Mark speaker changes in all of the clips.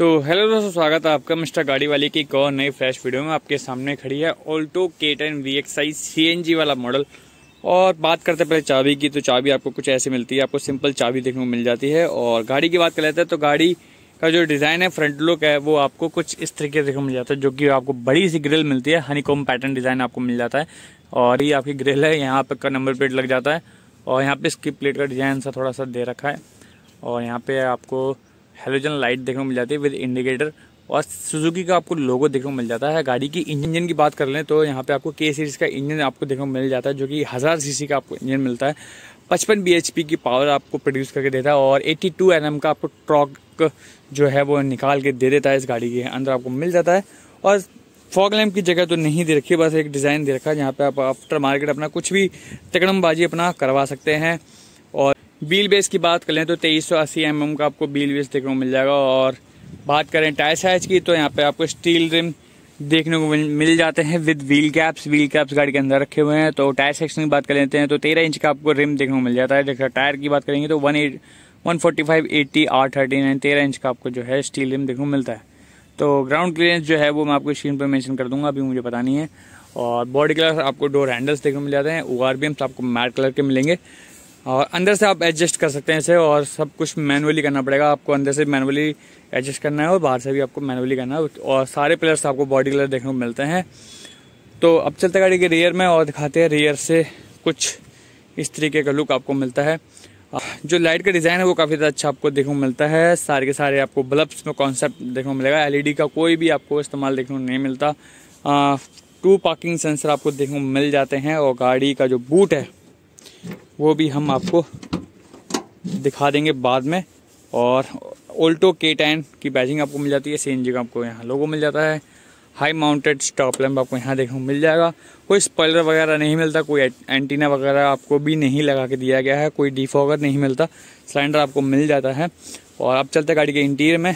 Speaker 1: तो हेलो दोस्तों स्वागत है आपका मिस्टर गाड़ी वाली की एक और नई फ्रेश वीडियो में आपके सामने खड़ी है Alto K ten V X I C N G वाला मॉडल और बात करते पहले चाबी की तो चाबी आपको कुछ ऐसी मिलती है आपको सिंपल चाबी देखने को मिल जाती है और गाड़ी की बात कर लेते हैं तो गाड़ी का जो डिज़ाइन है फ्रंट लुक है वो आपको कुछ इस तरीके से देखने को मिल जाता है जो कि आपको बड़ी सी ग्रिल मिलती है हनीकॉम पैटर्न डिज़ाइन आपको मिल जाता है और ये आपकी ग्रिल है यहाँ पर का नंबर प्लेट लग जाता है और यहाँ पर इसकी प्लेट का डिज़ाइन सा थोड़ा सा दे रखा है और यहाँ पर आपको हेलोजन लाइट देखने को मिल जाती है विद इंडिकेटर और सुजुकी का आपको लोगो देखने को मिल जाता है गाड़ी की इंजन की बात कर लें तो यहाँ पे आपको के सीरीज़ का इंजन आपको देखने को मिल जाता है जो कि हज़ार सीसी का आपको इंजन मिलता है पचपन बी की पावर आपको प्रोड्यूस करके देता है और 82 टू का आपको ट्रॉक जो है वो निकाल के दे देता है इस गाड़ी के अंदर आपको मिल जाता है और फॉग लैम्प की जगह तो नहीं दे रखी बस एक डिज़ाइन दे रखा है जहाँ पर आप आफ्टर मार्केट अपना कुछ भी तकड़मबाजी अपना करवा सकते हैं और व्हील बेस की बात कर लें तो तेईस सौ अस्सी एम एम का आपको व्हील बेस देखने को मिल जाएगा और बात करें टायर साइज की तो यहाँ पे आपको स्टील रिम देखने को मिल जाते हैं with wheel caps wheel caps गाड़ी के अंदर रखे हुए हैं तो टायर सेक्शन की बात कर लेते हैं तो तेरह इंच का आपको रिम देखने को मिल जाता है जैसे टायर की बात करेंगे तो one eight one forty five eighty R thirty nine तेरह इंच का आपको जो है स्टील रिम देखने को मिलता है तो ग्राउंड क्लियरेंस जो है वो मैं आपको स्क्रीन पर मैंशन कर दूंगा अभी मुझे पता नहीं है और बॉडी कलर आपको डोर हैंडल्स देखने को मिल जाते हैं ओ आपको मैट कलर के मिलेंगे और अंदर से आप एडजस्ट कर सकते हैं इसे और सब कुछ मैनुअली करना पड़ेगा आपको अंदर से मैनुअली एडजस्ट करना है और बाहर से भी आपको मैनुअली करना है और सारे कलर्स आपको बॉडी कलर देखने को मिलते हैं तो अब चलते गाड़ी के रियर में और दिखाते हैं रियर से कुछ इस तरीके का लुक आपको मिलता है जो लाइट का डिज़ाइन है वो काफ़ी ज़्यादा अच्छा आपको देखने को मिलता है सारे के सारे आपको बल्ब्स में कॉन्सेप्ट देखने को मिलेगा एल e का कोई भी आपको इस्तेमाल देखने को नहीं मिलता टू पार्किंग सेंसर आपको देखने को मिल जाते हैं और गाड़ी का जो बूट है वो भी हम आपको दिखा देंगे बाद में और ओल्टो के टेन की बैजिंग आपको मिल जाती है सी का आपको यहाँ लोगो मिल जाता है हाई माउंटेड स्टॉप लैम्प आपको यहाँ देखो मिल जाएगा कोई स्पॉइलर वगैरह नहीं मिलता कोई एंटीना वगैरह आपको भी नहीं लगा के दिया गया है कोई डिफॉगर नहीं मिलता सिलेंडर आपको मिल जाता है और आप चलते गाड़ी के इंटीरियर में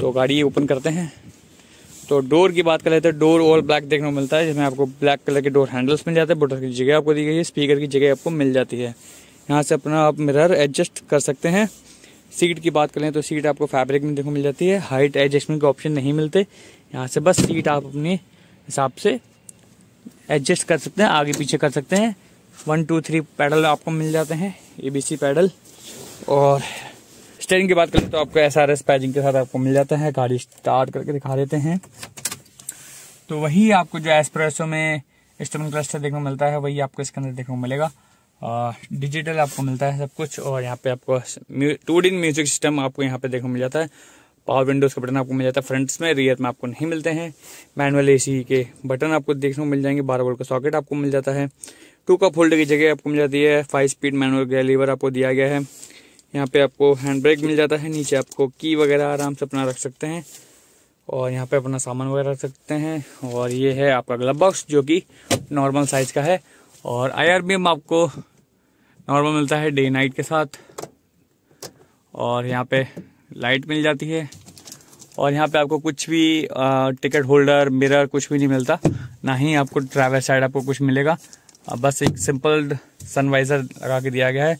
Speaker 1: तो गाड़ी ओपन करते हैं तो डोर की बात कर लेते हैं डोर ऑल ब्लैक देखने को मिलता है जिसमें आपको ब्लैक कलर के डोर हैंडल्स मिल जाते हैं बोटर की जगह आपको दी गई है स्पीकर की जगह आपको मिल जाती है यहाँ से अपना आप मिरर एडजस्ट कर सकते हैं सीट की बात करें तो सीट आपको फैब्रिक में देखो मिल जाती है हाइट एडजस्टमेंट के ऑप्शन नहीं मिलते यहाँ से बस सीट आप अपने हिसाब से एडजस्ट कर सकते हैं आगे पीछे कर सकते हैं वन टू थ्री पैडल आपको मिल जाते हैं ए बी सी पैडल और स्टेयरिंग की बात करें तो आपको एस आर एस पैजिंग के साथ आपको मिल जाता है गाड़ी स्टार्ट करके दिखा देते हैं तो वही आपको जो एसप्रेसो में स्टर्न क्लस्टर देखने को मिलता है वही आपको इसके अंदर देखने को मिलेगा डिजिटल आपको मिलता है सब कुछ और यहाँ पे आपको टू डिन म्यूजिक सिस्टम आपको यहाँ पे देखने को मिल जाता है पावर विंडोज़ का बटन आपको मिल जाता है फ्रंट्स में रियर में आपको नहीं मिलते हैं मैनुअल एसी के बटन आपको देखने को मिल जाएंगे बारह वोल्ट का सॉकेट आपको मिल जाता है टू कप फोल्ड की जगह आपको मिल जाती है फाइव स्पीड मैनुअल गैलीवर आपको दिया गया है यहाँ पे आपको हैंड ब्रेक मिल जाता है नीचे आपको की वगैरह आराम से अपना रख सकते हैं और यहाँ पे अपना सामान वगैरह रख सकते हैं और ये है आपका ग्लब बॉक्स जो कि नॉर्मल साइज़ का है और आईआरबीएम आपको नॉर्मल मिलता है डे नाइट के साथ और यहाँ पे लाइट मिल जाती है और यहाँ पे आपको कुछ भी आ, टिकट होल्डर मिरर कुछ भी नहीं मिलता ना ही आपको ट्रैवल साइड आपको कुछ मिलेगा बस एक सिंपल सनवाइज़र लगा के दिया गया है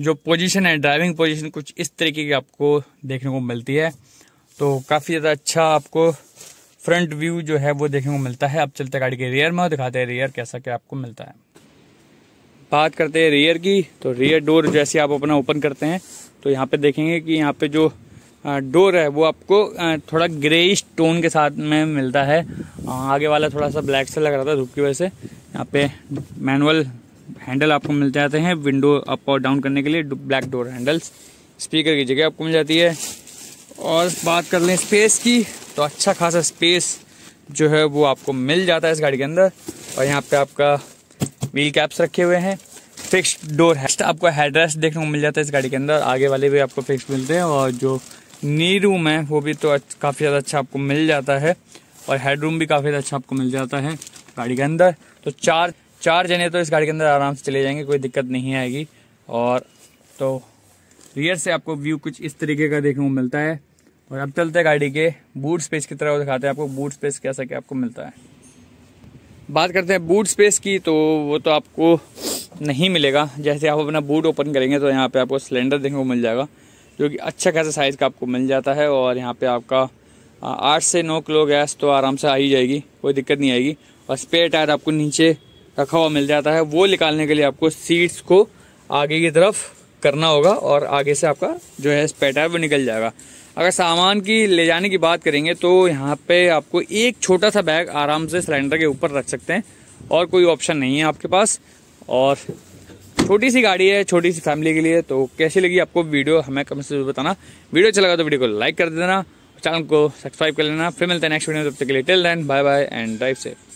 Speaker 1: जो पोजीशन है ड्राइविंग पोजीशन कुछ इस तरीके की आपको देखने को मिलती है तो काफ़ी ज़्यादा अच्छा आपको फ्रंट व्यू जो है वो देखने को मिलता है आप चलते गाड़ी के रियर में दिखाते हैं रियर कैसा क्या आपको मिलता है बात करते हैं रियर की तो रियर डोर जैसे आप अपना ओपन करते हैं तो यहाँ पे देखेंगे कि यहाँ पर जो डोर है वो आपको थोड़ा ग्रेइश टोन के साथ में मिलता है आगे वाला थोड़ा सा ब्लैक सा लग रहा था धूप की वजह से यहाँ पे मैनुअल हैंडल आपको मिल जाते हैं विंडो अप और डाउन करने के लिए ब्लैक डोर हैंडल्स स्पीकर की जगह आपको मिल जाती है और बात कर लें स्पेस की तो अच्छा खासा स्पेस जो है वो आपको मिल जाता है इस गाड़ी के अंदर और यहाँ पे आपका व्हील कैप्स रखे हुए हैं फिक्स डोर है आपको हेडरेस्ट देखने को मिल जाता है इस गाड़ी के अंदर आगे वाले भी आपको फिक्स मिलते हैं और जो नी रूम है वो भी तो काफ़ी ज़्यादा अच्छा आपको मिल जाता है और हेड रूम भी काफ़ी ज़्यादा अच्छा आपको मिल जाता है गाड़ी के अंदर तो चार चार जने तो इस गाड़ी के अंदर आराम से चले जाएंगे कोई दिक्कत नहीं आएगी और तो रियर से आपको व्यू कुछ इस तरीके का देखने को मिलता है और अब चलते हैं गाड़ी के बूट स्पेस की तरह दिखाते हैं आपको बूट स्पेस कैसा क्या आपको मिलता है बात करते हैं बूट स्पेस की तो वो तो आपको नहीं मिलेगा जैसे आप अपना बूट ओपन करेंगे तो यहाँ पे आपको सिलेंडर देखने को मिल जाएगा जो कि अच्छा खासा साइज़ का आपको मिल जाता है और यहाँ पे आपका आठ से नौ किलो गैस तो आराम से आ ही जाएगी कोई दिक्कत नहीं आएगी और स्पेयर टायर आपको नीचे रखा हुआ मिल जाता है वो निकालने के लिए आपको सीड्स को आगे की तरफ करना होगा और आगे से आपका जो है स्पेटर वो निकल जाएगा अगर सामान की ले जाने की बात करेंगे तो यहाँ पे आपको एक छोटा सा बैग आराम से सिलेंडर के ऊपर रख सकते हैं और कोई ऑप्शन नहीं है आपके पास और छोटी सी गाड़ी है छोटी सी फैमिली के लिए तो कैसी लगी आपको वीडियो हमें कमेंट से बताना वीडियो अच्छा लगा तो वीडियो को लाइक कर देना चैनल को सब्सक्राइब कर लेना फिर मिलते हैं नेक्स्ट वीडियो में तब तक के लिए till then bye bye and drive safe